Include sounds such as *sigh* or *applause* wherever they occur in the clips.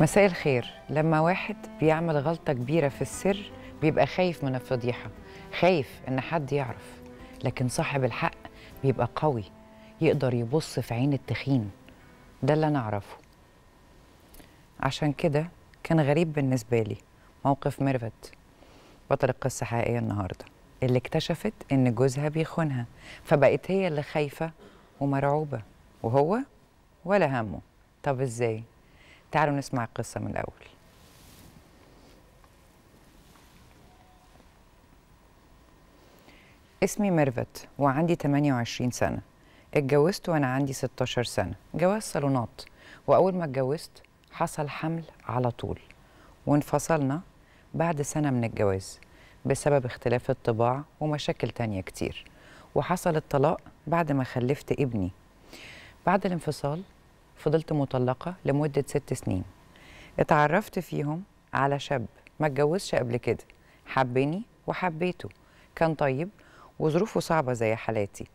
مساء الخير لما واحد بيعمل غلطة كبيرة في السر بيبقى خايف من الفضيحة خايف إن حد يعرف لكن صاحب الحق بيبقى قوي يقدر يبص في عين التخين ده اللي أنا أعرفه عشان كده كان غريب بالنسبة لي موقف ميرفت بطل القصة حقيقية النهاردة اللي اكتشفت إن جوزها بيخونها فبقت هي اللي خايفة ومرعوبة وهو ولا همه طب إزاي؟ تعالوا نسمع القصة من الأول اسمي ميرفت وعندي 28 سنة اتجوزت وأنا عندي 16 سنة جواز صالونات وأول ما اتجوزت حصل حمل على طول وانفصلنا بعد سنة من الجواز بسبب اختلاف الطباع ومشاكل تانية كتير وحصل الطلاق بعد ما خلفت ابني بعد الانفصال فضلت مطلقة لمدة ست سنين اتعرفت فيهم على شاب ما اتجوزش قبل كده حبني وحبيته كان طيب وظروفه صعبة زي حالاتي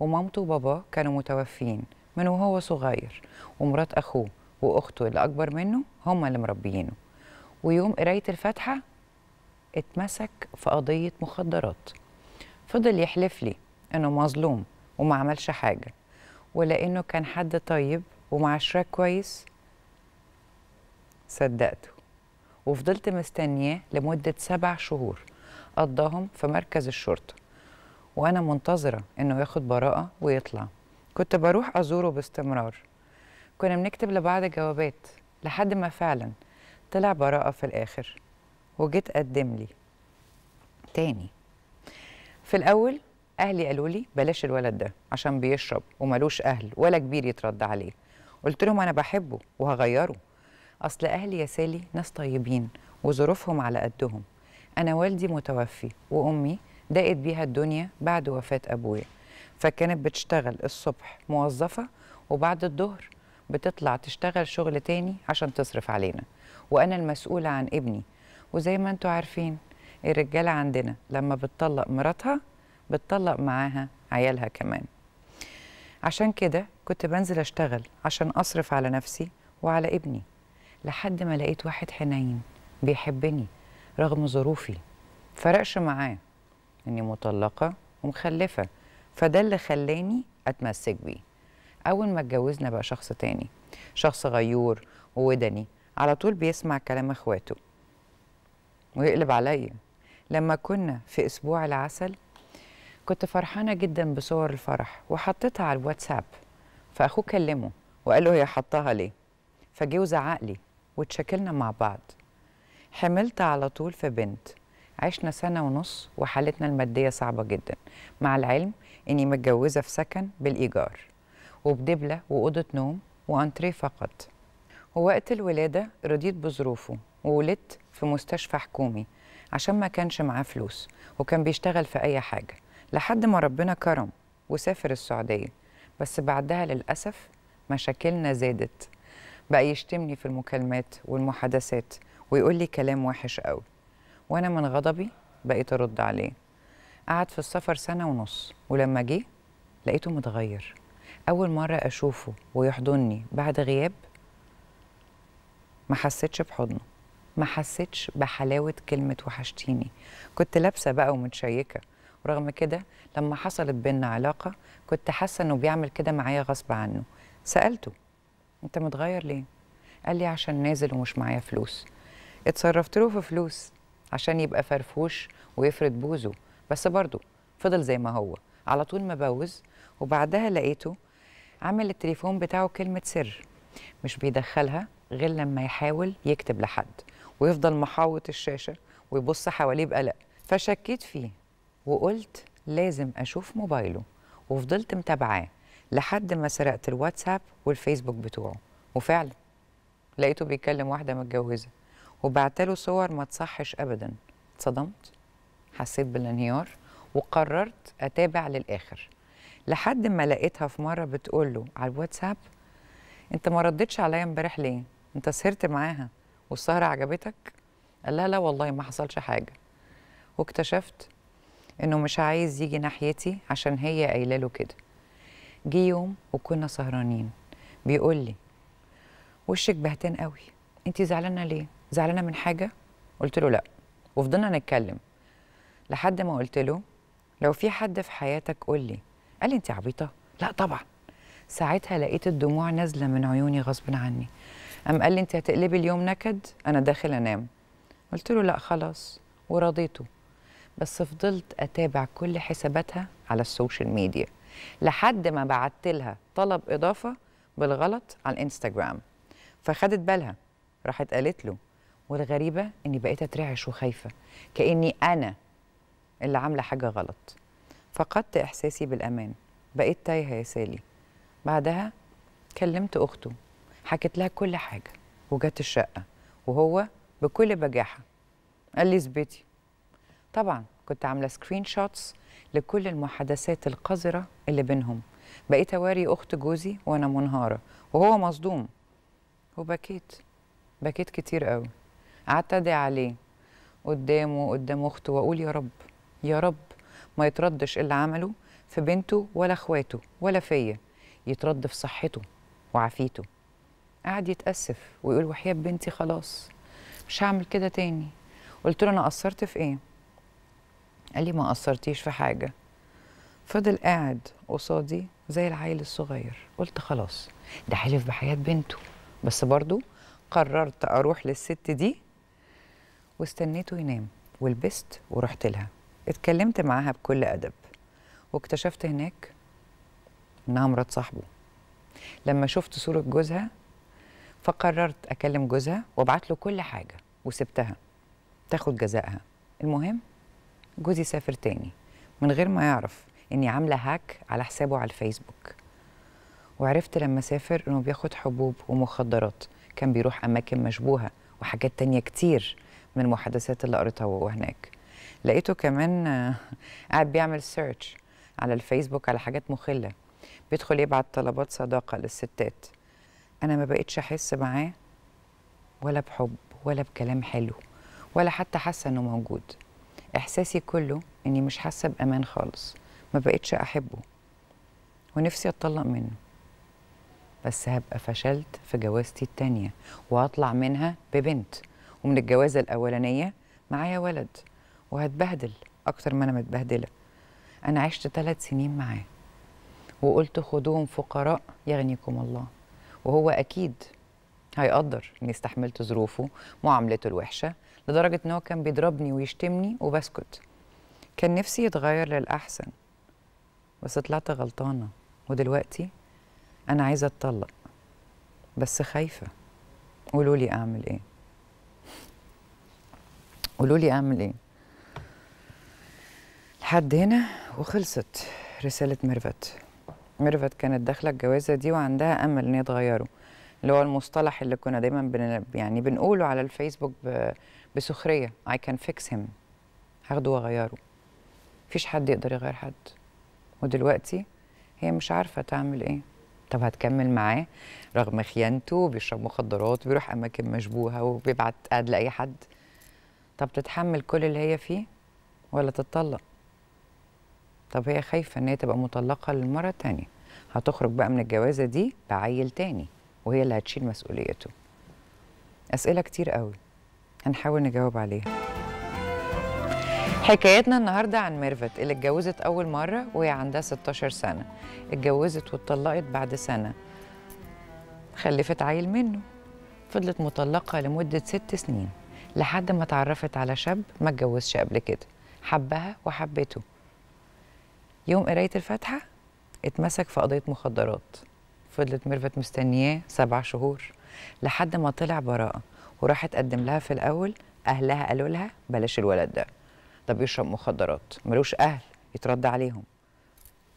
ومامته وباباه كانوا متوفين من وهو صغير ومرات أخوه وأخته اللي أكبر منه هما اللي مربيينه ويوم قراية الفاتحة اتمسك في قضية مخدرات فضل يحلف لي إنه مظلوم وما عملش حاجة ولأنه كان حد طيب ومعاشراه كويس صدقته وفضلت مستنياه لمدة سبع شهور قضاهم في مركز الشرطة وأنا منتظرة إنه ياخد براءة ويطلع كنت بروح أزوره باستمرار كنا بنكتب لبعض جوابات لحد ما فعلا طلع براءة في الآخر وجيت قدم لي تاني في الأول أهلي قالوا لي بلاش الولد ده عشان بيشرب وملوش أهل ولا كبير يترد عليه قلت لهم انا بحبه وهغيره اصل اهلي يا سالي ناس طيبين وظروفهم على قدهم انا والدي متوفي وامي دقت بيها الدنيا بعد وفاه ابويا فكانت بتشتغل الصبح موظفه وبعد الظهر بتطلع تشتغل شغل تاني عشان تصرف علينا وانا المسؤوله عن ابني وزي ما انتوا عارفين الرجاله عندنا لما بتطلق مراتها بتطلق معاها عيالها كمان عشان كده كنت بنزل أشتغل عشان أصرف على نفسي وعلى ابني لحد ما لقيت واحد حنين بيحبني رغم ظروفي فرقش معاه إني مطلقة ومخلفة فده اللي خلاني أتمسك بيه أول ما اتجوزنا بقى شخص تاني شخص غيور وودني على طول بيسمع كلام اخواته ويقلب عليا لما كنا في أسبوع العسل كنت فرحانه جدا بصور الفرح وحطيتها على الواتساب فاخوه كلمه وقال له هي حطاها ليه فجه وزعق لي واتشكلنا مع بعض حملت على طول في بنت عشنا سنه ونص وحالتنا الماديه صعبه جدا مع العلم اني متجوزه في سكن بالايجار وبدبله واوضه نوم وانتريه فقط ووقت الولاده رضيت بظروفه وولدت في مستشفى حكومي عشان ما كانش معاه فلوس وكان بيشتغل في اي حاجه لحد ما ربنا كرم وسافر السعوديه بس بعدها للاسف مشاكلنا زادت بقى يشتمني في المكالمات والمحادثات ويقول لي كلام وحش قوي وانا من غضبي بقيت ارد عليه قعد في السفر سنه ونص ولما جه لقيته متغير اول مره اشوفه ويحضني بعد غياب ما حسيتش بحضنه ما حسيتش بحلاوه كلمه وحشتيني كنت لابسه بقى ومتشيكه ورغم كده لما حصلت بينا علاقه كنت حاسه انه بيعمل كده معايا غصب عنه سالته انت متغير ليه قال لي عشان نازل ومش معايا فلوس اتصرفت له في فلوس عشان يبقى فرفوش ويفرد بوزه بس برضه فضل زي ما هو على طول مبوز وبعدها لقيته عامل التليفون بتاعه كلمة سر مش بيدخلها غير لما يحاول يكتب لحد ويفضل محاوط الشاشة ويبص حواليه بقلق فشكيت فيه وقلت لازم اشوف موبايله وفضلت متابعاه لحد ما سرقت الواتساب والفيسبوك بتوعه وفعلا لقيته بيكلم واحده متجوزه وبعت له صور ما تصحش ابدا اتصدمت حسيت بالانهيار وقررت اتابع للاخر لحد ما لقيتها في مره بتقول له على الواتساب انت ما ردتش عليا امبارح ليه انت سهرت معاها والسهره عجبتك قال لها لا والله ما حصلش حاجه واكتشفت انه مش عايز يجي ناحيتي عشان هي قايله له كده جه يوم وكنا سهرانين بيقول لي وشك بهتان قوي انت زعلانه ليه زعلانه من حاجه قلت له لا وفضلنا نتكلم لحد ما قلت له لو في حد في حياتك قول لي قال لي انت عبيطه لا طبعا ساعتها لقيت الدموع نازله من عيوني غصب عني قام قال لي انت هتقلبي اليوم نكد انا داخل انام قلت له لا خلاص ورضيته بس فضلت اتابع كل حساباتها على السوشيال ميديا لحد ما بعت لها طلب اضافه بالغلط على الانستجرام فخدت بالها راحت قالت له والغريبه اني بقيت اترعش وخايفه كاني انا اللي عامله حاجه غلط فقدت احساسي بالامان بقيت تايهه يا سالي بعدها كلمت اخته حكيت لها كل حاجه وجت الشقه وهو بكل بجاحه قال لي اثبتي طبعا كنت عامله سكرين شوتس لكل المحادثات القذره اللي بينهم بقيت اواري اخت جوزي وانا منهاره وهو مصدوم وبكيت بكيت كتير قوي قعدت ادعي عليه قدامه قدام اخته واقول يا رب يا رب ما يتردش اللي عمله في بنته ولا اخواته ولا فيا يترد في صحته وعافيته قعد يتاسف ويقول وحياه بنتي خلاص مش هعمل كده تاني قلت له انا قصرت في ايه قال لي ما قصرتيش في حاجه فضل قاعد قصادي زي العيل الصغير قلت خلاص ده حلف بحياه بنته بس برضو قررت اروح للست دي واستنيته ينام ولبست ورحت لها اتكلمت معاها بكل ادب واكتشفت هناك انها مرات صاحبه لما شفت صوره جوزها فقررت اكلم جوزها وابعت له كل حاجه وسبتها تاخد جزائها المهم جوزي سافر تاني من غير ما يعرف اني عامله هاك على حسابه على الفيسبوك وعرفت لما سافر انه بياخد حبوب ومخدرات كان بيروح اماكن مشبوهه وحاجات تانية كتير من المحادثات اللي قريتها وهو هناك لقيته كمان *laughs* قاعد بيعمل سيرش على الفيسبوك على حاجات مخله بيدخل يبعت طلبات صداقه للستات انا ما بقتش احس معاه ولا بحب ولا بكلام حلو ولا حتى حاسه انه موجود احساسي كله اني مش حاسه بامان خالص ما بقتش احبه ونفسي اتطلق منه بس هبقى فشلت في جوازتي التانية وهطلع منها ببنت ومن الجوازة الأولانية معايا ولد وهتبهدل أكتر ما أنا متبهدلة أنا عشت ثلاث سنين معاه وقلت خدوهم فقراء يغنيكم الله وهو أكيد هيقدر إني استحملت ظروفه معاملته الوحشة لدرجه ان هو كان بيضربني ويشتمني وبسكت كان نفسي يتغير للاحسن بس طلعت غلطانه ودلوقتي انا عايزه اتطلق بس خايفه قولوا لي اعمل ايه قولوا لي اعمل ايه لحد هنا وخلصت رساله ميرفت ميرفت كانت داخله الجوازه دي وعندها امل ان يتغيروا اللي هو المصطلح اللي كنا دايما بن يعني بنقوله على الفيسبوك ب... بسخريه I can fix him هاخده واغيره مفيش حد يقدر يغير حد ودلوقتي هي مش عارفه تعمل ايه طب هتكمل معاه رغم خيانته بيشرب مخدرات وبيروح اماكن مشبوهه وبيبعت قاد لاي حد طب تتحمل كل اللي هي فيه ولا تتطلق طب هي خايفه ان هي تبقى مطلقه للمره التانيه هتخرج بقى من الجوازه دي بعيل تاني وهي اللي هتشيل مسؤوليته اسئله كتير قوي هنحاول نجاوب عليها حكايتنا النهارده عن ميرفت اللي اتجوزت اول مره وهي عندها 16 سنه اتجوزت واتطلقت بعد سنه خلفت عيل منه فضلت مطلقه لمده ست سنين لحد ما اتعرفت على شاب ما اتجوزش قبل كده حبها وحبته يوم قرايه الفاتحه اتمسك في قضيه مخدرات فضلت ميرفت مستنياه سبع شهور لحد ما طلع براءه وراحت تقدم لها في الاول اهلها قالوا لها بلاش الولد ده ده بيشرب مخدرات ملوش اهل يترد عليهم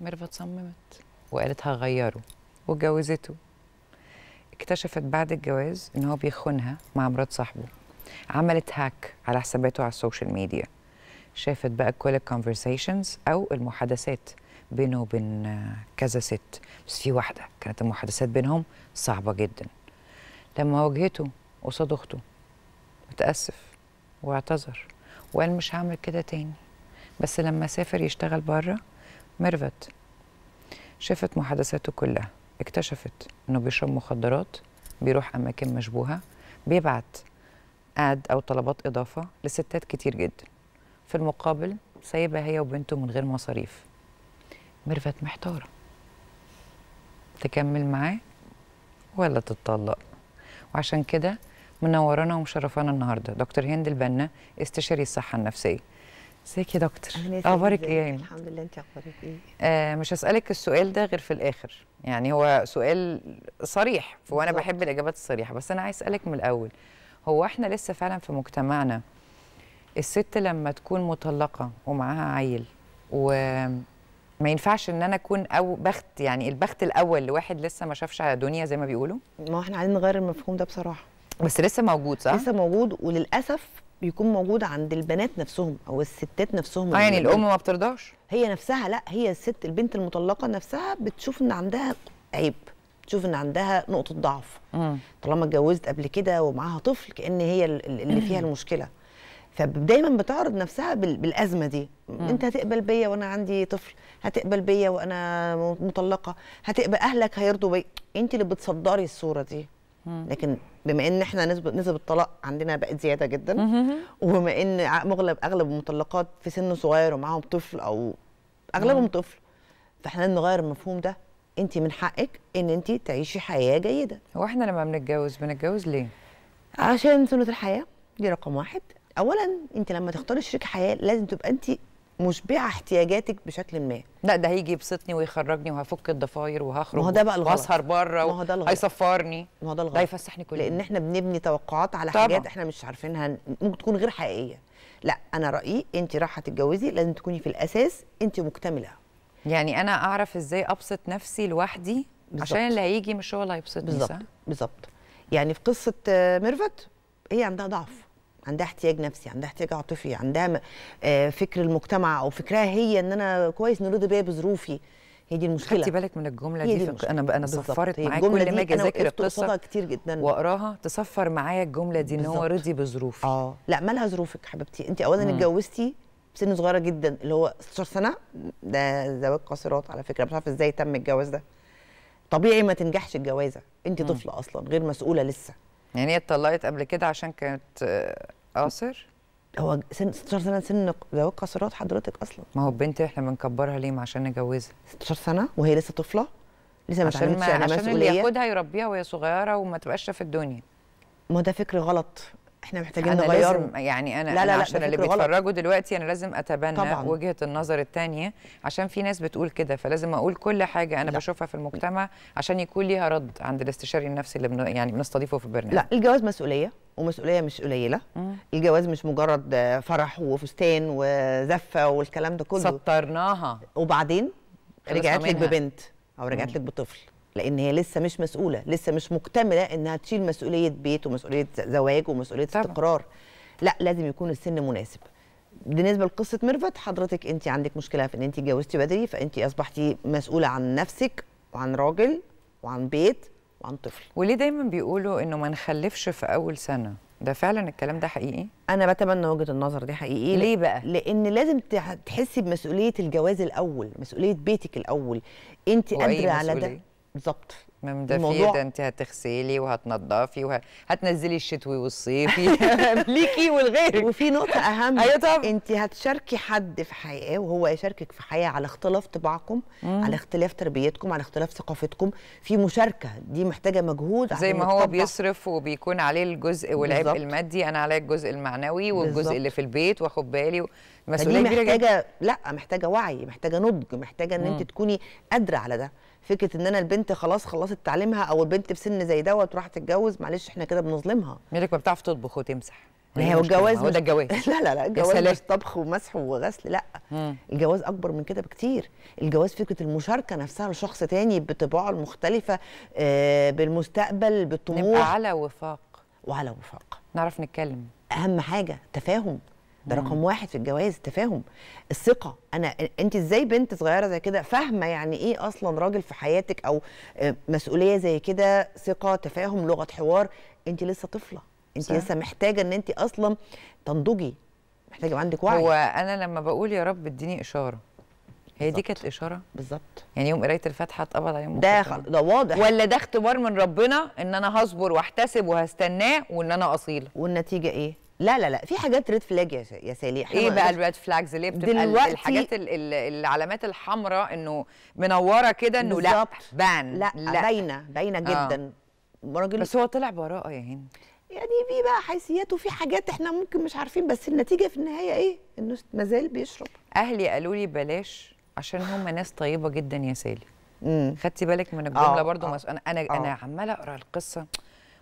ميرفت صممت وقالت هغيره واتجوزته اكتشفت بعد الجواز ان هو بيخونها مع مرات صاحبه عملت هاك على حساباته على السوشيال ميديا شافت بقى كل الكونفرسيشنز او المحادثات بينه وبين كذا ست بس في واحده كانت المحادثات بينهم صعبه جدا لما واجهته قصاد اخته متاسف واعتذر وقال مش هعمل كده تاني بس لما سافر يشتغل بره ميرفت شافت محادثاته كلها اكتشفت انه بيشرب مخدرات بيروح اماكن مشبوهه بيبعت اد او طلبات اضافه لستات كتير جدا في المقابل سايبه هي وبنته من غير مصاريف ميرفت محتاره تكمل معاه ولا تتطلق وعشان كده منورانا ومشرفانا النهارده دكتور هند البنا استشاري الصحه النفسيه ازيك يا دكتور اخبارك ايه الحمد لله انت اخبارك ايه آه مش هسالك السؤال ده غير في الاخر يعني هو سؤال صريح وانا بحب الاجابات الصريحه بس انا عايز اسالك من الاول هو احنا لسه فعلا في مجتمعنا الست لما تكون مطلقه ومعاها عيل و ما ينفعش ان انا اكون او بخت يعني البخت الاول لواحد لسه ما شافش على دنيا زي ما بيقولوا ما احنا عايزين نغير المفهوم ده بصراحه بس لسه موجود صح لسه موجود وللاسف بيكون موجود عند البنات نفسهم او الستات نفسهم اه يعني الام ما بترضاش هي نفسها لا هي الست البنت المطلقه نفسها بتشوف ان عندها عيب تشوف ان عندها نقطه ضعف طالما اتجوزت قبل كده ومعاها طفل كان هي اللي فيها *clears throat* المشكله فدايما بتعرض نفسها بالازمه دي انت هتقبل بيا وانا عندي طفل هتقبل بيا وانا مطلقه هتقبل اهلك هيرضوا بيا انت اللي بتصدري الصوره دي لكن بما ان احنا نسبه نسب الطلاق عندنا بقت زياده جدا وبما ان اغلب اغلب المطلقات في سن صغير ومعاهم طفل او اغلبهم طفل فاحنا نغير المفهوم ده انت من حقك ان انت تعيشي حياه جيده هو احنا لما بنتجوز بنتجوز ليه عشان سنه الحياه دي رقم واحد اولا انت لما تختاري شريك حياه لازم تبقى انت مشبعه احتياجاتك بشكل ما لا ده هيجي يبسطني ويخرجني وهفك الضفاير وهخرج ما هو ده بقى الغلط واسهر بره ما هو ده الغلط هيصفرني ما هو ده الغلط ده هيفسحني كل لان احنا بنبني توقعات على طبعا. حاجات احنا مش عارفينها ممكن تكون غير حقيقيه لا انا رايي انت رايحه تتجوزي لازم تكوني في الاساس انت مكتمله يعني انا اعرف ازاي ابسط نفسي لوحدي بالزبط. عشان اللي هيجي مش هو اللي هيبسطني بالظبط بالظبط يعني في قصه ميرفت هي عندها ضعف عندها احتياج نفسي عندها احتياج عاطفي عندها آه، فكر المجتمع او فكرها هي ان انا كويس نرد بيا بظروفي هي دي المشكله خدتي بالك من الجمله دي, دي انا انا صفرت معاك كل ما اجي اذاكر القصه كتير جدا واقراها تصفر معايا الجمله دي ان هو رضي بظروفي اه لا مالها ظروفك حبيبتي انت اولا اتجوزتي بسن صغيره جدا اللي هو 16 سنه ده زواج قاصرات على فكره مش عارفه ازاي تم الجواز ده طبيعي ما تنجحش الجوازه انت طفله اصلا غير مسؤوله لسه يعني هي اتطلقت قبل كده عشان كانت آه، قاصر هو سن 16 سنه سن ذوي القاصرات حضرتك اصلا ما هو بنتي احنا بنكبرها ليه ما عشان نجوزها 16 سنه وهي لسه طفله لسه ما عشان ما يعني عشان اللي ياخدها يربيها وهي صغيره وما تبقاش في الدنيا ما ده فكر غلط احنا محتاجين نغير يعني انا, لا لا أنا عشان اللي بيتفرجوا دلوقتي انا لازم اتبنى طبعاً. وجهه النظر الثانيه عشان في ناس بتقول كده فلازم اقول كل حاجه انا لا. بشوفها في المجتمع عشان يكون ليها رد عند الاستشاري النفسي اللي بن... يعني بنستضيفه في البرنامج لا الجواز مسؤوليه ومسؤوليه مش قليله الجواز مش مجرد فرح وفستان وزفه والكلام ده كله سطرناها وبعدين رجعت لك ببنت او رجعت لك بطفل لان هي لسه مش مسؤوله لسه مش مكتمله انها تشيل مسؤوليه بيت ومسؤوليه زواج ومسؤوليه طبعا. استقرار لا لازم يكون السن مناسب بالنسبه لقصه ميرفت حضرتك انت عندك مشكله في ان انت اتجوزتي بدري فانت اصبحتي مسؤوله عن نفسك وعن راجل وعن بيت وعن طفل وليه دايما بيقولوا انه ما نخلفش في اول سنه ده فعلا الكلام ده حقيقي انا بتمنى وجهه النظر دي حقيقي ليه بقى لان لازم تحسي بمسؤوليه الجواز الاول مسؤوليه بيتك الاول انت قادره على ده بالظبط الموضوع ده انت هتغسلي وهتنضفي وهتنزلي الشتوي والصيفي *laughs* ليكي ولغيرك وفي نقطه اهم ايوه طبعا انت هتشاركي حد في حياه وهو يشاركك في حياه على اختلاف طباعكم على اختلاف تربيتكم على اختلاف ثقافتكم في مشاركه دي محتاجه مجهود زي ما هو بيصرف وبيكون عليه الجزء والعبء المادي انا عليا الجزء المعنوي والجزء بالزبط. اللي في البيت واخد بالي مسؤوليه محتاجه لا محتاجه وعي محتاجه نضج محتاجه ان انت تكوني قادره على ده فكره ان انا البنت خلاص خلصت تعليمها او البنت في سن زي دوت وراحت تتجوز معلش احنا كده بنظلمها ميرك ما بتعرف تطبخ وتمسح ما هو الجواز هو ده الجواز *laughs* لا لا لا الجواز مش طبخ ومسح وغسل لا مم. الجواز اكبر من كده بكتير الجواز فكره المشاركه نفسها لشخص تاني بطباعه المختلفه آه، بالمستقبل بالطموح نبقى على وفاق وعلى وفاق نعرف نتكلم اهم حاجه تفاهم ده رقم واحد في الجواز التفاهم الثقه انا انت ازاي بنت صغيره زي كده فاهمه يعني ايه اصلا راجل في حياتك او آه، مسؤوليه زي كده ثقه تفاهم لغه حوار انت لسه طفله انت صح. لسه محتاجه ان انت اصلا تنضجي محتاجه يبقى عندك وعي هو انا لما بقول يا رب اديني اشاره هي دي كانت الاشاره بالظبط يعني يوم قرايه الفاتحه اتقبض عليهم ده ده واضح ولا ده اختبار من ربنا ان انا هصبر واحتسب وهستناه وان انا اصيله والنتيجه ايه لا لا لا في حاجات ريد فلاج يا سالي ايه بقى الريد فلاجز اللي بتبقى دلوقتي الحاجات العلامات الحمراء انه منوره كده انه لا بان لا, لا باينه باينه آه. جدا آه. راجل بس هو طلع براءه يا هند يعني في بقى حيثيات وفي حاجات احنا ممكن مش عارفين بس النتيجه في النهايه ايه انه ما زال بيشرب اهلي قالوا لي بلاش عشان هم ناس طيبه جدا يا سالي خدتي بالك من الجمله آه، برضو آه، انا انا انا عماله اقرا القصه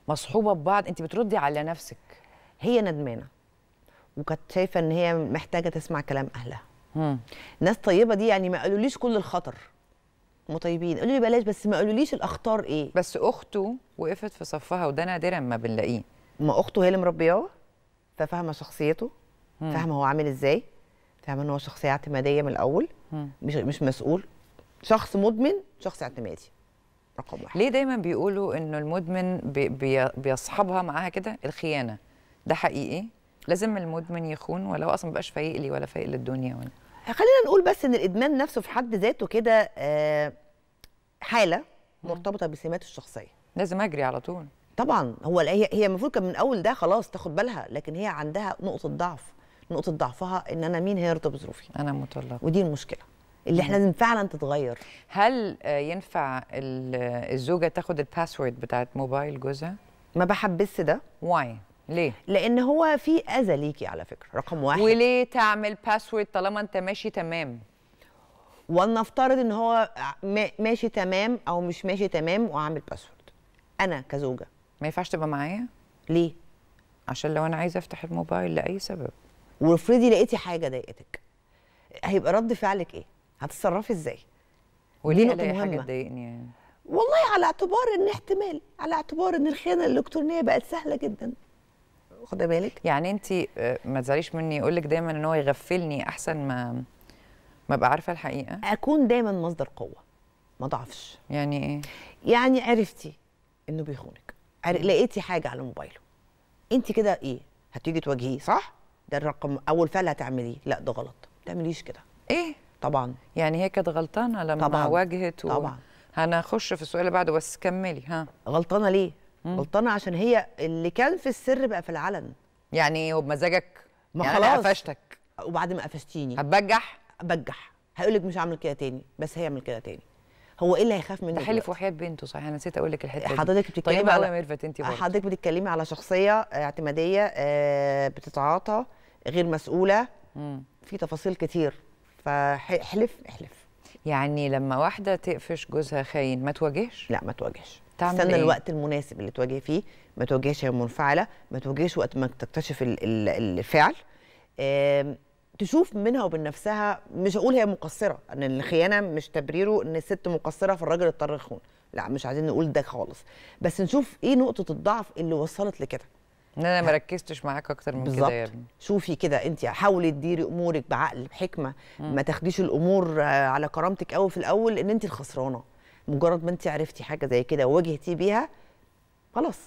مصحوبه ببعض انت بتردي على نفسك هي ندمانه وكانت شايفه ان هي محتاجه تسمع كلام اهلها ناس طيبه دي يعني ما قالوليش كل الخطر مطيبين قالوا لي بلاش بس ما قالوليش الاخطار ايه بس اخته وقفت في صفها وده نادرا ما بنلاقيه ما اخته هي اللي مربياه ففاهمه شخصيته فاهمه هو عامل ازاي فاهمه ان هو شخصيه اعتماديه من الاول مش مش مسؤول شخص مدمن شخص اعتمادي رقم واحد ليه دايما بيقولوا انه المدمن بي بيصحبها معاها كده الخيانه ده حقيقي لازم المدمن يخون ولا هو اصلا مبقاش فايق لي ولا فايق للدنيا ولا خلينا نقول بس ان الادمان نفسه في حد ذاته كده آه، حاله مرتبطه بسمات الشخصيه لازم اجري على طول طبعا هو هي هي المفروض كان من اول ده خلاص تاخد بالها لكن هي عندها نقطه ضعف نقطه ضعفها ان انا مين هيرضى بظروفي انا مطلقه ودي المشكله اللي احنا لازم فعلا تتغير هل آه، ينفع الزوجه تاخد الباسورد بتاعت موبايل جوزها ما بحبس ده واي ليه؟ لأن هو في أذى ليكي على فكرة رقم واحد وليه تعمل باسورد طالما أنت ماشي تمام؟ ولنفترض إن هو ماشي تمام أو مش ماشي تمام وأعمل باسورد أنا كزوجة ما ينفعش تبقى معايا؟ ليه؟ عشان لو أنا عايزة أفتح الموبايل لأي سبب وافرضي لقيتي حاجة ضايقتك هيبقى رد فعلك إيه؟ هتتصرفي إزاي؟ وليه نقطة مهمة حاجة تضايقني يعني؟ والله على اعتبار ان احتمال على اعتبار ان الخيانه الالكترونيه بقت سهله جدا واخده بالك يعني انت آه، ما تزعليش مني اقول لك دايما ان هو يغفلني احسن ما ما ابقى عارفه الحقيقه اكون دايما مصدر قوه ما ضعفش يعني ايه يعني عرفتي انه بيخونك لقيتي حاجه على موبايله انت كده ايه هتيجي تواجهيه صح ده الرقم اول فعل هتعمليه لا ده غلط ما تعمليش كده ايه طبعا يعني هي كانت غلطانه لما طبعًا. واجهت و... طبعا هنخش في السؤال اللي بعده بس كملي ها غلطانه ليه غلطانه عشان هي اللي كان في السر بقى في العلن يعني ايه وبمزاجك ما يعني خلاص قفشتك وبعد ما قفشتيني هتبجح بجح هيقول لك مش هعمل كده تاني بس هيعمل كده تاني هو ايه اللي هيخاف منه تحلف وحياه بنته صحيح انا نسيت اقول لك الحته دي حضرتك بتتكلمي طيب على ميرفت انت برضه حضرتك بتتكلمي على شخصيه اعتماديه آه، بتتعاطى غير مسؤوله مم. في تفاصيل كتير فاحلف احلف يعني لما واحده تقفش جوزها خاين ما تواجهش لا ما تواجهش تعمل استنى إيه؟ الوقت المناسب اللي تواجه فيه ما تواجهش هي منفعله ما تواجهش وقت ما تكتشف الفعل تشوف منها وبين نفسها مش هقول هي مقصره ان الخيانه مش تبريره ان الست مقصره فالراجل اضطر يخون لا مش عايزين نقول ده خالص بس نشوف ايه نقطه الضعف اللي وصلت لكده ان انا ما ركزتش معاك اكتر من كده يعني شوفي كده انت حاولي تديري امورك بعقل بحكمه ما تاخديش الامور آه، على كرامتك قوي في الاول ان انت الخسرانه مجرد ما انت عرفتي حاجه زي كده وواجهتي بيها خلاص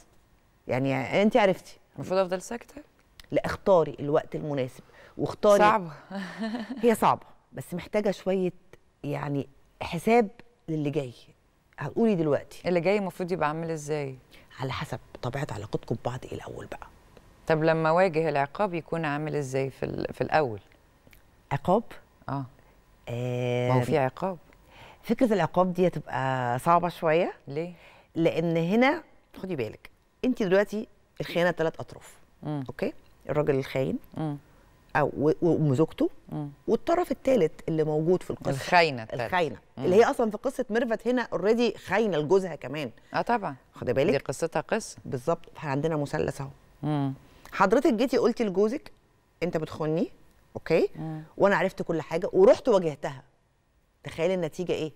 يعني انت عرفتي المفروض افضل ساكته لا اختاري الوقت المناسب واختاري صعبه *laughs* هي صعبه بس محتاجه شويه يعني حساب للي جاي هقولي دلوقتي اللي جاي المفروض يبقى عامل ازاي على حسب طبيعه علاقتكم ببعض ايه الاول بقى طب لما واجه العقاب يكون عامل ازاي في في الاول عقاب اه, آه ما هو في عقاب فكره العقاب دي هتبقى صعبه شويه ليه لان هنا خدي بالك انت دلوقتي الخيانه ثلاث اطراف مم. اوكي الراجل الخاين مم. او وزوجته والطرف الثالث اللي موجود في القصه الخاينه الخاينه اللي هي اصلا في قصه ميرفت هنا اوريدي خاينه لجوزها كمان اه طبعا خدي بالك دي قصتها قصه بالظبط احنا عندنا مثلث اهو حضرتك جيتي قلتي لجوزك انت بتخوني اوكي مم. وانا عرفت كل حاجه ورحت واجهتها تخيل النتيجه ايه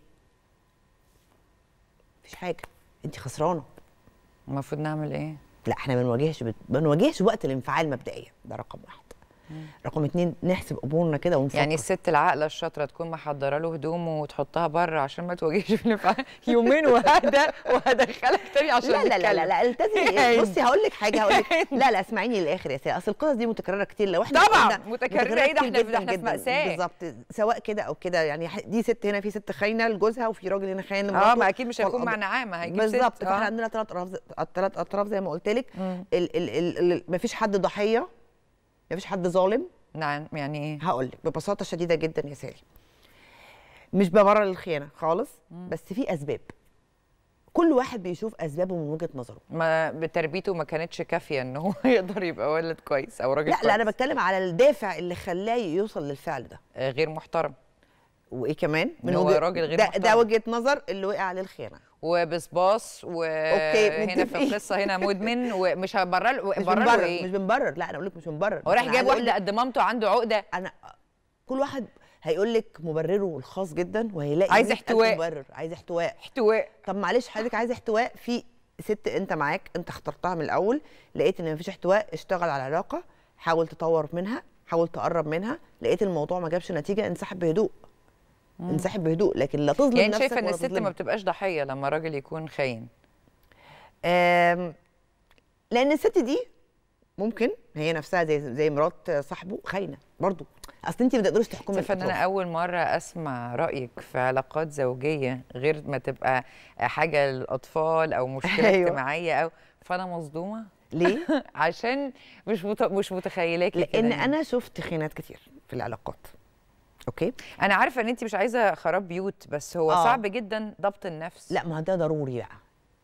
مفيش حاجه انت خسرانه المفروض نعمل ايه لا احنا ما بنواجهش ما بنواجهش وقت الانفعال مبدئيا ده رقم واحد رقم اتنين نحسب امورنا كده ونفكر يعني الست العاقله الشاطره تكون محضره له هدومه وتحطها بره عشان ما تواجهش *laughs* يومين وهدى وهدخلك تاني عشان لا لا لا لا, التزمي *laughs* يعني بصي هقول لك حاجه هقول لك *laughs* يعني لا لا اسمعيني للاخر يا سيدي اصل القصص دي متكرره كتير لو احنا طبعا متكرره ايه ده احنا احنا في ماساه بالظبط سواء كده او كده يعني دي ست هنا في ست خاينه لجوزها وفي راجل هنا خاين اه ما اكيد مش هيكون مع نعامه هيجيب بالظبط فاحنا آه. عندنا ثلاث اطراف ثلاث اطراف زي ما قلت لك مفيش حد ضحيه مفيش حد ظالم نعم يعني ايه هقول لك ببساطه شديده جدا يا ساري مش ببرر الخيانه خالص مم. بس في اسباب كل واحد بيشوف اسبابه من وجهه نظره ما بتربيته ما كانتش كافيه ان هو *laughs* يقدر يبقى ولد كويس او راجل لا كويس. لا انا بتكلم على الدافع اللي خلاه يوصل للفعل ده آه، غير محترم وايه كمان من هو راجل غير ده, ده وجهه نظر اللي وقع عليه الخيانه وبصباص وهنا في القصه هنا مدمن ومش هبرر مش بنبرر إيه؟ مش بنبرر لا انا اقول لك مش بنبرر هو راح جايب واحده قد مامته عنده عقده انا كل واحد هيقول لك مبرره الخاص جدا وهيلاقي عايز احتواء مبرر عايز احتواء احتواء طب معلش حضرتك عايز احتواء في ست انت معاك انت اخترتها من الاول لقيت ان مفيش احتواء اشتغل على العلاقه حاول تطور منها حاول تقرب منها لقيت الموضوع ما جابش نتيجه انسحب بهدوء انسحب بهدوء لكن لا تظلم يعني نفسك شايفه ان الست ما بتبقاش ضحيه لما راجل يكون خاين لان الست دي ممكن هي نفسها زي زي مرات صاحبه خاينه برضه اصل انت ما تقدريش تحكمي في انا اول مره اسمع رايك في علاقات زوجيه غير ما تبقى حاجه للاطفال او مشكله *laughs* أيوة. اجتماعيه او فانا مصدومه ليه *laughs* عشان مش مش متخيلاكي لان يعني. انا شفت خيانات كتير في العلاقات اوكي انا عارفه ان انت مش عايزه خراب بيوت بس هو آه. صعب جدا ضبط النفس لا ما ده ضروري بقى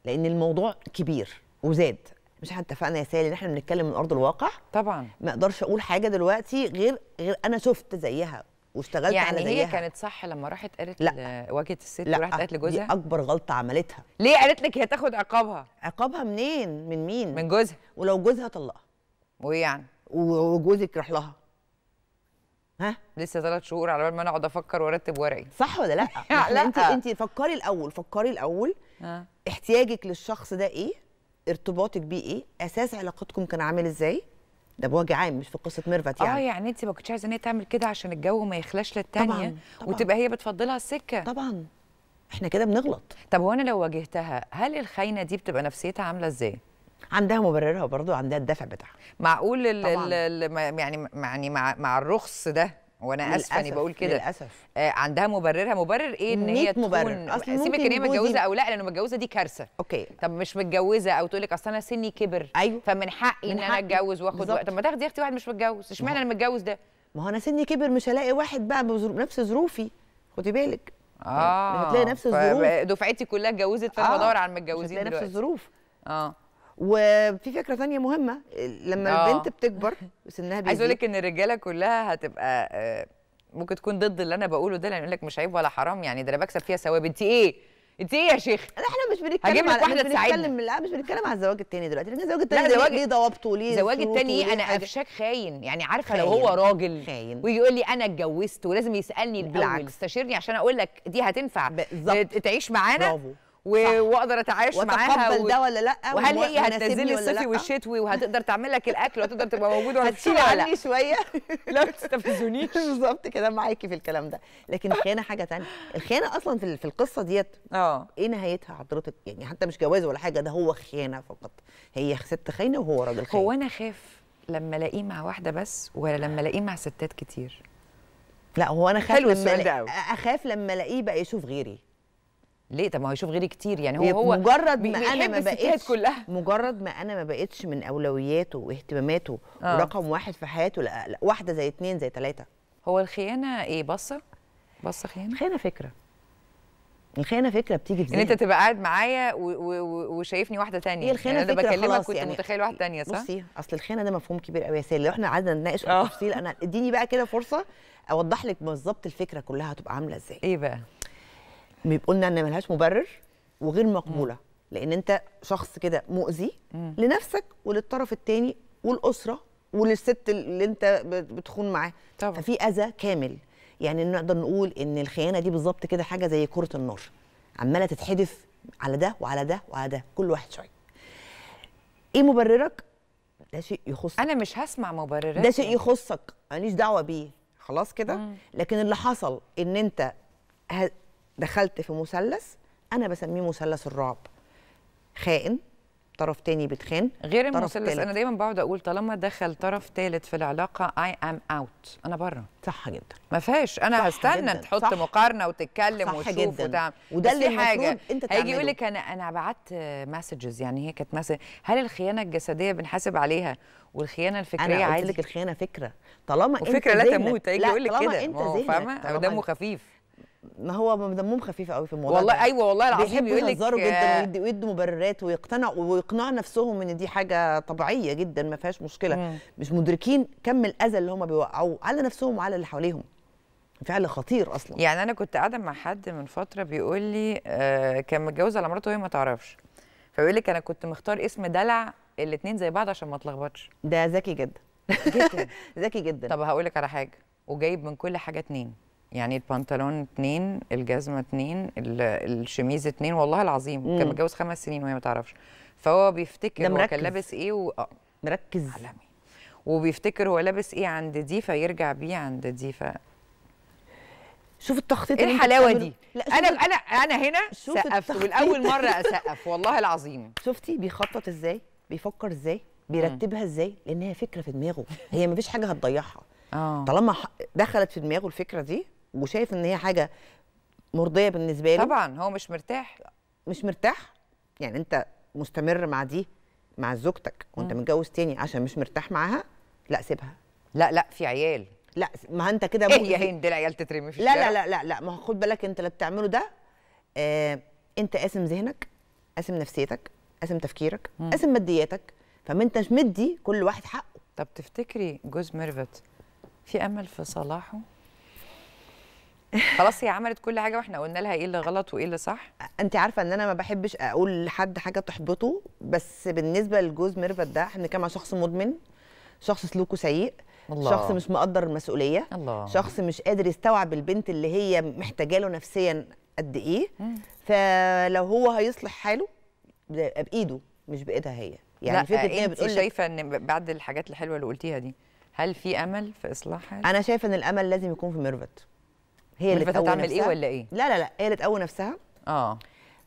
لان الموضوع كبير وزاد مش احنا اتفقنا يا سالي ان احنا بنتكلم من ارض الواقع طبعا ما اقدرش اقول حاجه دلوقتي غير غير انا شفت زيها واشتغلت يعني على زيها يعني هي كانت صح لما راحت قالت لا واجهت الست لا وراحت قالت لجوزها دي اكبر غلطه عملتها ليه قالت لك هي تاخد عقابها عقابها منين من مين من جوزها ولو جوزها طلقها وايه يعني وجوزك راح لها ها لسه ثلاث شهور على بال ما انا اقعد افكر وارتب ورقي صح ولا *laughs* لا؟ لا انت انت فكري الاول فكري الاول ها. احتياجك للشخص ده ايه؟ ارتباطك بيه ايه؟ اساس علاقتكم كان عامل ازاي؟ ده بوجه عام مش في قصه ميرفت يعني اه يعني انت ما كنتش عايزه ان هي تعمل كده عشان الجو ما يخلاش للتانيه طبعًا. طبعًا. وتبقى هي بتفضلها السكه طبعا احنا كده بنغلط طب هو انا لو واجهتها هل الخاينه دي بتبقى نفسيتها عامله ازاي؟ عندها مبررها برضو عندها الدفع بتاعها معقول ال ال يعني يعني مع مع الرخص ده وانا اسفه اني يعني بقول كده للاسف آه عندها مبررها مبرر ايه ان هي تكون مبرر. سيبك ان هي متجوزه او لا لانه متجوزه دي كارثه اوكي طب مش متجوزه او تقول لك اصل انا سني كبر ايوه فمن حقي ان انا اتجوز واخد وقت طب ما تاخدي يا اختي واحد مش متجوز اشمعنى انا متجوز ده ما هو انا سني كبر مش هلاقي واحد بقى بنفس ظروفي خدي بالك اه هتلاقي نفس الظروف دفعتي كلها اتجوزت فانا آه. بدور على المتجوزين دلوقتي نفس الظروف اه وفي فكره ثانيه مهمه لما أوه. البنت بتكبر سنها بيزيد عايز اقول لك ان الرجاله كلها هتبقى آه، ممكن تكون ضد اللي انا بقوله ده لان يقول لك مش عيب ولا حرام يعني ده انا بكسب فيها ثواب انت ايه انت ايه يا شيخ احنا مش بنتكلم هجيب لك واحده تساعدنا لا مش بنتكلم على الزواج التاني دلوقتي لان الزواج التاني زواج ليه ضوابطه ليه الزواج التاني انا قفشاك خاين يعني عارفه لو هو راجل خاين ويقول لي انا اتجوزت ولازم يسالني الاول استشيرني عشان اقول لك دي هتنفع بالظبط تعيش معانا برافو واقدر اتعايش معاها وتقبل ده ولا لا وهل هي هتنزلي الصيفي والشتوي وهتقدر تعمل لك الاكل وهتقدر تبقى موجوده ولا هتشيل عني شويه *laughs* لا ما تستفزونيش *laughs* بالظبط كده معاكي في الكلام ده لكن الخيانه حاجه ثانيه الخيانه اصلا في القصه ديت اه ايه نهايتها حضرتك يعني حتى مش جواز ولا حاجه ده هو خيانه فقط هي ست خاينه وهو راجل خاين هو انا خاف لما الاقيه مع واحده بس ولا لما الاقيه مع ستات كتير لا هو انا خايف لما اخاف لما الاقيه بقى يشوف غيري ليه طب ما هو يشوف غيري كتير يعني هو إيه، هو مجرد ما انا ما بقتش كلها مجرد ما انا ما بقتش من اولوياته واهتماماته آه. ورقم واحد في حياته لا, لا واحده زي اتنين زي ثلاثه هو الخيانه ايه بصه بصه خيانه الخيانه فكره الخيانه فكره بتيجي في ان انت تبقى قاعد معايا وشايفني واحده تانية إيه الخيانه يعني انا بكلمك كنت يعني متخيل واحده تانية صح بصي اصل الخيانه ده مفهوم كبير قوي يا سالي لو احنا قعدنا نناقش آه. تفصيل انا اديني بقى كده فرصه اوضح لك بالظبط الفكره كلها هتبقى عامله ازاي ايه بقى بيبقوا لنا ان ملهاش مبرر وغير مقبوله مم. لان انت شخص كده مؤذي مم. لنفسك وللطرف الثاني والاسره وللست اللي انت بتخون معاه طبعا. ففي اذى كامل يعني نقدر نقول ان الخيانه دي بالظبط كده حاجه زي كره النار عماله تتحدف على ده وعلى ده وعلى ده كل واحد شويه ايه مبررك ده شيء يخصك انا مش هسمع مبررات ده شيء يخصك ماليش دعوه بيه خلاص كده لكن اللي حصل ان انت دخلت في مثلث انا بسميه مثلث الرعب خائن طرف تاني بتخان غير المثلث انا دايما بقعد اقول طالما دخل طرف ثالث في العلاقه اي ام اوت انا بره صح جدا ما فيهاش انا هستنى جداً. تحط مقارنه وتتكلم وتشوف وتعمل وده اللي حاجه انت هيجي يقول لك انا انا بعت مسجز يعني هي كانت مسج هل الخيانه الجسديه بنحاسب عليها والخيانه الفكريه انا قلت لك الخيانه فكره طالما انت فكره لا تموت هيجي يقول لك كده انت فاهمه دمه خفيف ما هو دمهم خفيف قوي في الموضوع والله ده. ايوه والله العظيم بيحبوا يهزروا جدا آه. ويدوا مبررات ويقتنعوا ويقنعوا نفسهم ان دي حاجه طبيعيه جدا ما فيهاش مشكله مم. مش مدركين كم الاذى اللي هم بيوقعوه على نفسهم وعلى اللي حواليهم فعل خطير اصلا يعني انا كنت قاعده مع حد من فتره بيقول لي آه كان متجوز على مراته وهي ما تعرفش فبيقول لك انا كنت مختار اسم دلع الاثنين زي بعض عشان ما اتلخبطش ده ذكي جدا *laughs* ذكي جدا طب هقول لك على حاجه وجايب من كل حاجه اثنين يعني البنطلون اتنين الجزمه اتنين الشميز اتنين والله العظيم مم. كان متجوز خمس سنين وهي ما تعرفش فهو بيفتكر هو كان لابس ايه و... آه. مركز عالمي وبيفتكر هو لابس ايه عند دي فيرجع بيه عند دي ف شوف التخطيط ايه الحلاوه دي لا انا انا انا هنا سقفت والاول مره اسقف والله العظيم شفتي بيخطط ازاي بيفكر ازاي بيرتبها ازاي لان هي فكره في دماغه هي مفيش حاجه هتضيعها اه طالما دخلت في دماغه الفكره دي وشايف ان هي حاجه مرضيه بالنسبه له طبعا هو مش مرتاح مش مرتاح يعني انت مستمر مع دي مع زوجتك وانت متجوز تاني عشان مش مرتاح معاها لا سيبها لا لا في عيال لا ما انت كده ايه يا هند العيال تترمي في لا الشارع لا لا لا لا ما خد بالك انت اللي بتعمله ده آه انت قاسم ذهنك قاسم نفسيتك قاسم تفكيرك قاسم مادياتك فما انتش مدي كل واحد حقه طب تفتكري جوز ميرفت في امل في صلاحه خلاص هي عملت كل حاجه واحنا قلنا لها ايه اللي غلط وايه اللي صح انت عارفه ان انا ما بحبش اقول لحد حاجه تحبطه بس بالنسبه لجوز ميرفت ده احنا بنتكلم شخص مدمن شخص سلوكه سيء الله. شخص مش مقدر المسؤوليه الله. شخص مش قادر يستوعب البنت اللي هي محتاجه له نفسيا قد ايه مم. فلو هو هيصلح حاله بايده مش بايدها هي يعني فكره ان بتقول شايفه ان بعد الحاجات الحلوه اللي قلتيها دي هل في امل في اصلاح انا شايفه ان الامل لازم يكون في ميرفت هي اللي تقوي تعمل ايه ولا ايه لا لا لا هي اللي تقوي نفسها اه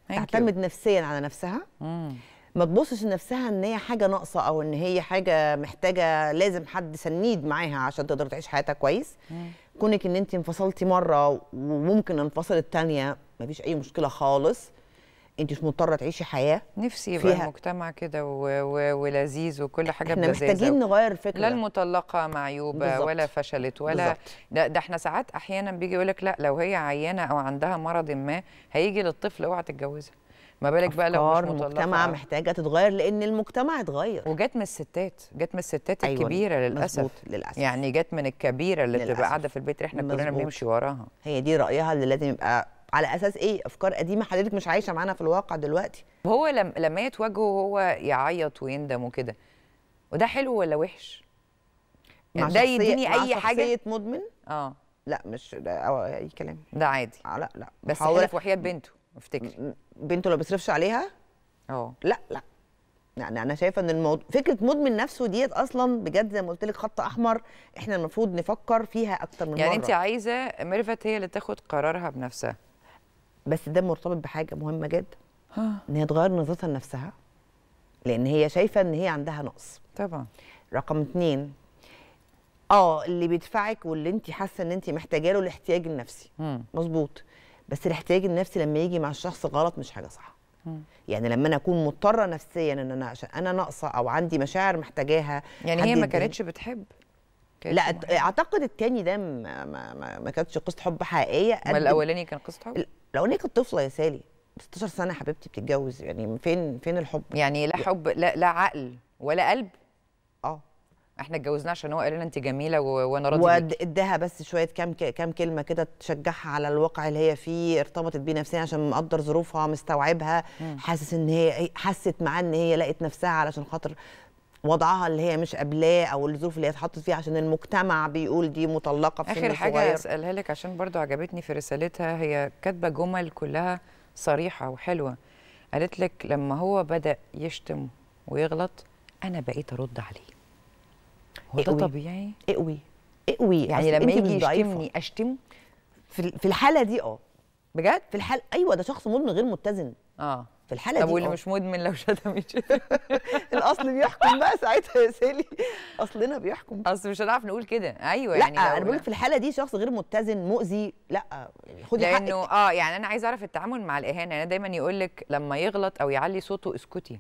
تعتمد نفسيا على نفسها مم. ما تبصش لنفسها ان هي حاجه ناقصه او ان هي حاجه محتاجه لازم حد سنيد معاها عشان تقدر تعيش حياتها كويس مم. كونك ان انت انفصلتي مره وممكن انفصل الثانيه مفيش اي مشكله خالص انت مش مضطره تعيشي حياه نفسي يبقى فيها. المجتمع كده و... و... ولذيذ وكل حاجه احنا محتاجين نغير الفكره لا المطلقه معيوبه بالزبط. ولا فشلت ولا ده, ده احنا ساعات احيانا بيجي يقول لك لا لو هي عيانه او عندها مرض ما هيجي للطفل اوعى تتجوزها ما بالك بقى لو مش مطلقه المجتمع محتاجه تتغير لان المجتمع اتغير وجت من الستات جت من الستات أيوة. الكبيره للاسف مزبوط. للاسف يعني جت من الكبيره اللي بتبقى قاعده في البيت احنا كلنا بنمشي وراها هي دي رايها اللي لازم يبقى على اساس ايه افكار قديمه حضرتك مش عايشه معانا في الواقع دلوقتي هو لم... لما يتوجه هو يعيط ويندم وكده وده حلو ولا وحش مع ده يديني اي حاجه شخصيه مدمن اه لا مش ده اي كلام ده عادي آه لا لا بس في وحياه بنته افتكر بنته لو بيصرفش عليها اه لا لا يعني انا شايفه ان الموضوع فكره مدمن نفسه ديت اصلا بجد زي ما قلت لك خط احمر احنا المفروض نفكر فيها اكتر من يعني مره يعني انت عايزه ميرفت هي اللي تاخد قرارها بنفسها بس ده مرتبط بحاجه مهمه جدا ان هي تغير نظرتها لنفسها لان هي شايفه ان هي عندها نقص طبعا رقم اتنين اه اللي بيدفعك واللي انت حاسه ان انت محتاجه له الاحتياج النفسي مظبوط بس الاحتياج النفسي لما يجي مع الشخص غلط مش حاجه صح يعني لما انا اكون مضطره نفسيا ان انا عشان انا ناقصه او عندي مشاعر محتاجاها يعني هي ما كانتش بتحب لا محب. اعتقد التاني ده ما, ما, ما كانتش قصه حب حقيقيه ما الاولاني كان قصه حب لو انك طفله يا سالي 16 سنه حبيبتي بتتجوز يعني فين فين الحب يعني لا حب لا لا عقل ولا قلب اه احنا اتجوزنا عشان هو قال لنا انت جميله وانا راضي واداها بس شويه كام كام كلمه كده تشجعها على الواقع اللي هي فيه ارتبطت بيه نفسيا عشان مقدر ظروفها مستوعبها حاسس ان هي إيه، حست معاه ان هي لقت نفسها علشان خاطر وضعها اللي هي مش قبلاه او الظروف اللي هي اتحطت فيها عشان المجتمع بيقول دي مطلقه في اخر حاجه صغير. اسالها لك عشان برضو عجبتني في رسالتها هي كاتبه جمل كلها صريحه وحلوه قالت لك لما هو بدا يشتم ويغلط انا بقيت ارد عليه هو ده إيه طبيعي اقوي إيه اقوي إيه يعني لما يجي يشتمني اشتمه في الحاله دي اه بجد في الحال ايوه ده شخص مدمن غير متزن اه في الحاله طب دي واللي آه. مش مدمن لو شتم يتشتم *laughs* الاصل بيحكم بقى ساعتها يا سالي اصلنا بيحكم اصل مش هنعرف نقول كده ايوه لا يعني انا بقول في الحاله دي شخص غير متزن مؤذي لا خدي حقك لانه اه يعني انا عايزه اعرف التعامل مع الاهانه انا دايما يقول لك لما يغلط او يعلي صوته اسكتي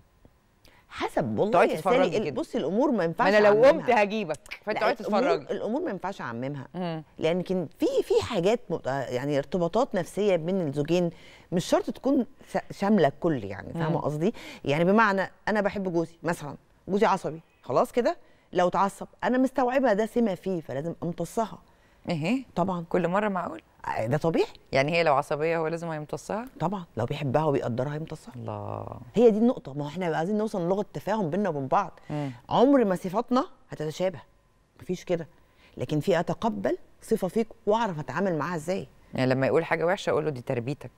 حسب والله يا سالي بصي الامور ما ينفعش انا لو قمت هجيبك فانت تقعدي تتفرجي الامور ما ينفعش اعممها لان كان في في حاجات يعني ارتباطات نفسيه بين الزوجين مش شرط تكون شامله الكل يعني فاهمه قصدي يعني بمعنى انا بحب جوزي مثلا جوزي عصبي خلاص كده لو اتعصب انا مستوعبه ده سمه فيه فلازم امتصها ايه طبعا كل مره معقول آه، ده طبيعي يعني هي لو عصبيه هو لازم هيمتصها طبعا لو بيحبها وبيقدرها هيمتصها الله هي دي النقطه ما احنا عايزين نوصل للغه التفاهم بيننا وبين بعض مم. عمر ما صفاتنا هتتشابه مفيش كده لكن في اتقبل صفه فيك واعرف اتعامل معاها ازاي يعني لما يقول حاجه وحشه اقول له دي تربيتك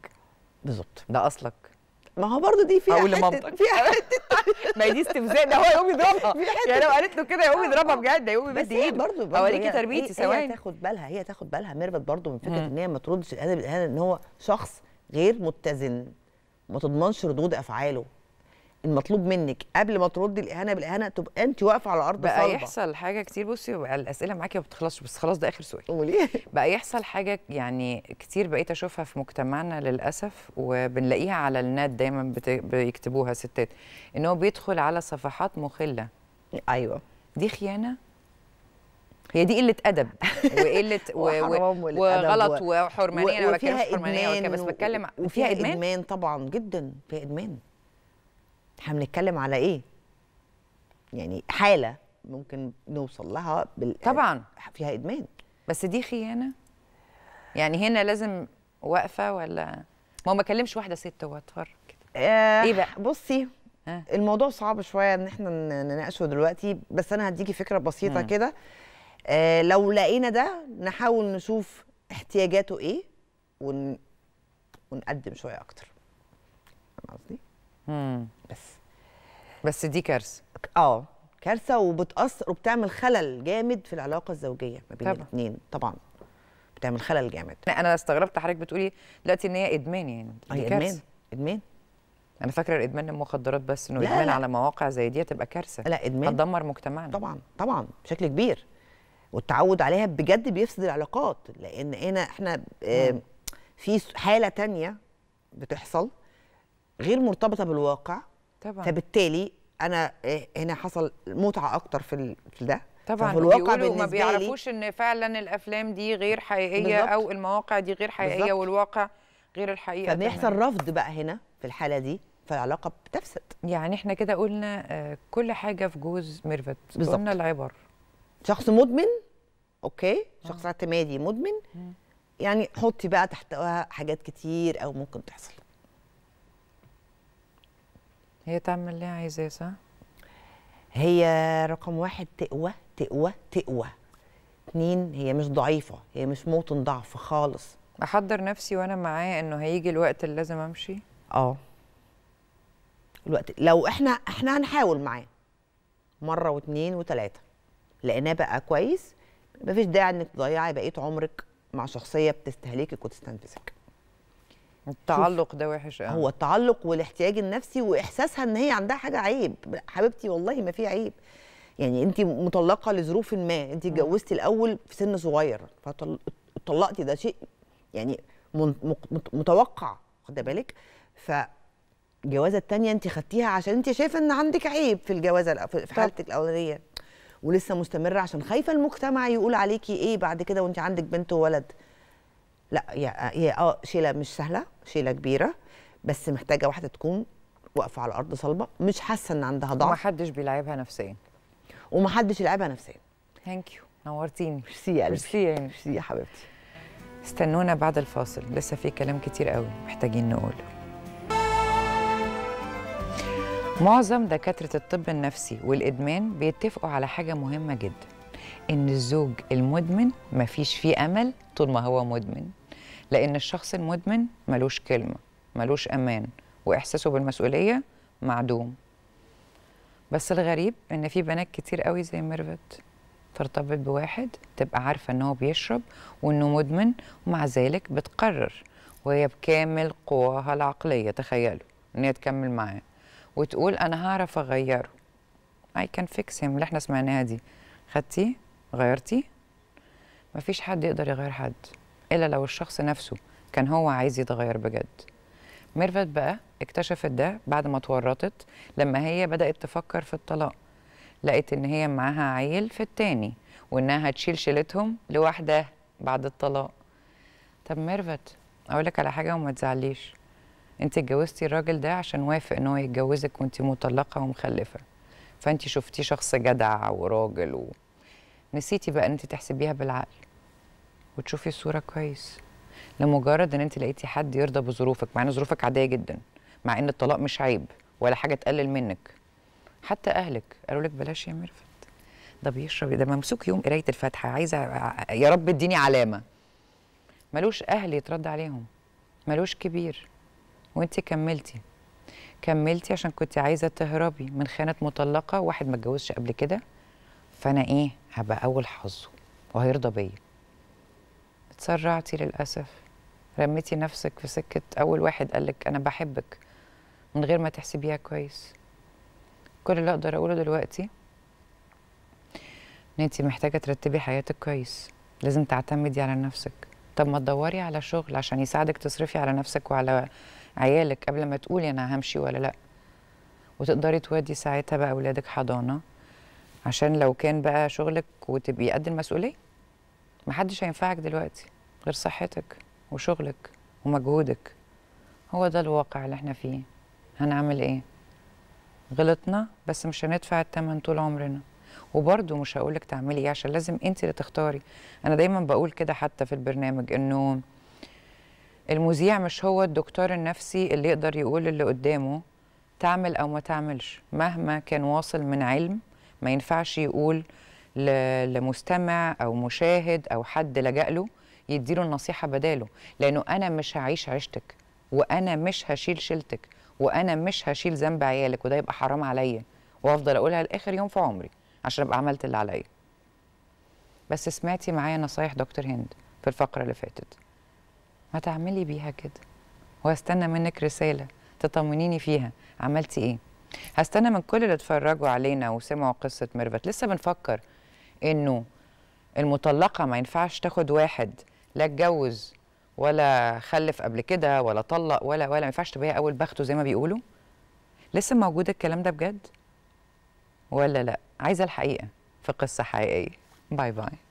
بالظبط ده اصلك ما هو برضه دي فيها حته فيها فيها *laughs* ما هي دي استفزاز ده هو يقوم يضربها *laughs* يعني لو قالت له كده يقوم آه، يضربها آه. بجد يقوم بس ايده برضه اوريكي تربيتي ثواني هي تاخد بالها هي تاخد بالها ميرفت برضه من فكره ان هي ما تردش الادب الاهانه ان هو شخص غير متزن ما تضمنش ردود افعاله المطلوب منك قبل ما تردي الاهانه بالاهانه تبقى انت واقفه على ارض بقى صلبه. يحصل حاجه كتير بصي الاسئله معاكي ما بتخلصش بس خلاص ده اخر سؤال قولي *laughs* بقى يحصل حاجه يعني كتير بقيت اشوفها في مجتمعنا للاسف وبنلاقيها على النت دايما بت... بيكتبوها ستات ان هو بيدخل على صفحات مخله ايوه دي خيانه هي دي قله ادب *laughs* وقله *laughs* و... وغلط وحرمانيه و... انا ما بتكلمش حرمانيه بس بتكلم وفيها ادمان, إدمان طبعا جدا فيها ادمان احنا بنتكلم على ايه يعني حاله ممكن نوصل لها بال... طبعا فيها ادمان بس دي خيانه يعني هنا لازم واقفه ولا ما هو ما كلمش واحده ست واتفر اتفرج آه ايه بقى بصي آه. الموضوع صعب شويه ان احنا نناقشه دلوقتي بس انا هديكي فكره بسيطه كده آه لو لقينا ده نحاول نشوف احتياجاته ايه ون... ونقدم شويه اكتر فاهم قصدي؟ بس بس دي كارثه اه كارثه وبتاثر وبتعمل خلل جامد في العلاقه الزوجيه ما بين الاثنين طبعا بتعمل خلل جامد انا استغربت حضرتك بتقولي دلوقتي ان هي ادمان يعني دي آه، كارثه ادمان ادمان انا فاكره الادمان المخدرات بس انه ادمان على مواقع زي دي هتبقى كارثه لا ادمان هتدمر مجتمعنا طبعا طبعا بشكل كبير والتعود عليها بجد بيفسد العلاقات لان هنا احنا في حاله تانية بتحصل غير مرتبطه بالواقع طبعا فبالتالي انا آه، هنا حصل متعه اكتر في في ده طبعا بيقولوا ما بيعرفوش ان فعلا الافلام دي غير حقيقيه بالزبط. او المواقع دي غير حقيقيه بالزبط. والواقع غير الحقيقه فبيحصل رفض بقى هنا في الحاله دي فالعلاقه بتفسد يعني احنا كده قلنا آه، كل حاجه في جوز ميرفت بالزبط. قلنا العبر شخص مدمن اوكي شخص اعتمادي مدمن يعني حطي بقى تحتها حاجات كتير او ممكن تحصل هي تعمل اللي عايزاه صح؟ هي رقم واحد تقوى تقوى تقوى اتنين هي مش ضعيفة هي مش موطن ضعف خالص أحضر نفسي وأنا معاه إنه هيجي الوقت اللي لازم أمشي؟ أه الوقت لو إحنا إحنا هنحاول معاه مرة واتنين وتلاتة لقيناه بقى كويس مفيش داعي إنك تضيعي بقية عمرك مع شخصية بتستهلكك وتستنفذك التعلق ده وحش قوي آه. هو التعلق والاحتياج النفسي واحساسها ان هي عندها حاجه عيب حبيبتي والله ما في عيب يعني انت مطلقه لظروف ما انت اتجوزتي الاول في سن صغير فطلقتي ده شيء يعني متوقع خد بالك ف الجوازه الثانيه انت خدتيها عشان انت شايفه ان عندك عيب في الجوازه في حالتك الاولانيه ولسه مستمره عشان خايفه المجتمع يقول عليكي ايه بعد كده وانت عندك بنت وولد لا هي اه شيله مش سهله شيله كبيره بس محتاجه واحده تكون واقفه على ارض صلبه مش حاسه ان عندها ضعف ومحدش بيلعبها نفسيا ومحدش يلعبها نفسيا ثانك يو نورتيني ميرسي يا قلبي ميرسي ميرسي يا حبيبتي استنونا بعد الفاصل لسه في كلام كتير قوي محتاجين نقوله معظم دكاترة الطب النفسي والإدمان بيتفقوا على حاجة مهمة جدا إن الزوج المدمن مفيش فيه أمل طول ما هو مدمن لأن الشخص المدمن ملوش كلمة ملوش أمان وإحساسه بالمسؤولية معدوم بس الغريب إن في بنات كتير قوي زي ميرفت ترتبط بواحد تبقى عارفة إن هو بيشرب وإنه مدمن ومع ذلك بتقرر وهي بكامل قواها العقلية تخيلوا إن هي تكمل معاه وتقول أنا هعرف أغيره اي كان فيكس اللي احنا سمعناها دي خدتي غيرتي مفيش حد يقدر يغير حد إلا لو الشخص نفسه كان هو عايز يتغير بجد ميرفت بقى اكتشفت ده بعد ما اتورطت لما هي بدأت تفكر في الطلاق لقيت إن هي معاها عيل في التاني وإنها هتشيل شيلتهم لوحدها بعد الطلاق طب ميرفت أقول لك على حاجة وما تزعليش انت اتجوزتي الراجل ده عشان وافق ان هو يتجوزك وانت مطلقه ومخلفه فانت شفتيه شخص جدع وراجل و... نسيتي بقى ان انت تحسبيها بالعقل وتشوفي الصوره كويس لمجرد ان انت لقيتي حد يرضى بظروفك مع ان ظروفك عاديه جدا مع ان الطلاق مش عيب ولا حاجه تقلل منك حتى اهلك قالوا لك بلاش يا ميرفت ده بيشرب ده ممسوك يوم قرايه الفاتحه عايزه يا رب اديني علامه ملوش اهل يترد عليهم ملوش كبير وانت كملتي كملتي عشان كنت عايزه تهربي من خانه مطلقه واحد ما اتجوزش قبل كده فانا ايه هبقى اول حظه وهيرضى بيا تسرعتي للأسف رميتي نفسك في سكة أول واحد قالك أنا بحبك من غير ما تحسبيها كويس كل اللي أقدر أقوله دلوقتي إن أنت محتاجة ترتبي حياتك كويس لازم تعتمدي على نفسك طب ما تدوري على شغل عشان يساعدك تصرفي على نفسك وعلى عيالك قبل ما تقولي أنا همشي ولا لأ وتقدري تودي ساعتها بقى أولادك حضانة عشان لو كان بقى شغلك وتبقي قد المسؤولية محدش هينفعك دلوقتي غير صحتك وشغلك ومجهودك هو ده الواقع اللي احنا فيه هنعمل ايه غلطنا بس مش هندفع الثمن طول عمرنا وبرضه مش هقولك تعملي ايه عشان لازم انت اللي تختاري انا دايما بقول كده حتى في البرنامج انه المذيع مش هو الدكتور النفسي اللي يقدر يقول اللي قدامه تعمل او ما تعملش مهما كان واصل من علم ما ينفعش يقول لمستمع او مشاهد او حد لجأ له يديله النصيحه بداله لانه انا مش هعيش عيشتك وانا مش هشيل شيلتك وانا مش هشيل ذنب عيالك وده يبقى حرام عليا وافضل اقولها لاخر يوم في عمري عشان ابقى عملت اللي عليا بس سمعتي معايا نصايح دكتور هند في الفقره اللي فاتت ما تعملي بيها كده وهستنى منك رساله تطمنيني فيها عملتي ايه هستنى من كل اللي اتفرجوا علينا وسمعوا قصه ميرفت لسه بنفكر انه المطلقه ما ينفعش تاخد واحد لا اتجوز ولا خلف قبل كده ولا طلق ولا ولا ما ينفعش تبقى اول بخته زي ما بيقولوا لسه موجود الكلام ده بجد ولا لا عايزه الحقيقه في قصه حقيقيه باي باي